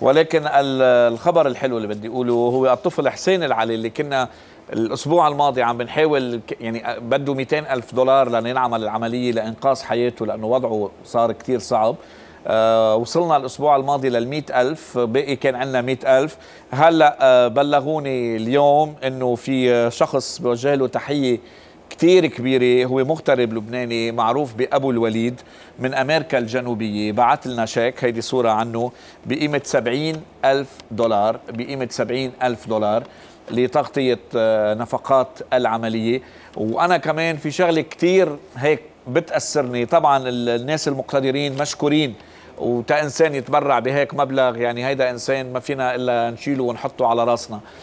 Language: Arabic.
ولكن الخبر الحلو اللي بدي اقوله هو الطفل حسين العلي اللي كنا الاسبوع الماضي عم بنحاول يعني بده 200 الف دولار لنعمل العمليه لانقاذ حياته لانه وضعه صار كثير صعب آه وصلنا الاسبوع الماضي لل ألف باقي كان عندنا 100 ألف هلا آه بلغوني اليوم انه في شخص بوجه له تحيه كتير كبيرة هو مغترب لبناني معروف بأبو الوليد من أمريكا الجنوبية بعت لنا شيك هيدي صورة عنه بقيمة سبعين ألف دولار بقيمة سبعين ألف دولار لتغطية آه، نفقات العملية وأنا كمان في شغلة كتير هيك بتأثرني طبعا الناس المقتدرين مشكورين وتا انسان يتبرع بهيك مبلغ يعني هيدا انسان ما فينا الا نشيله ونحطه على راسنا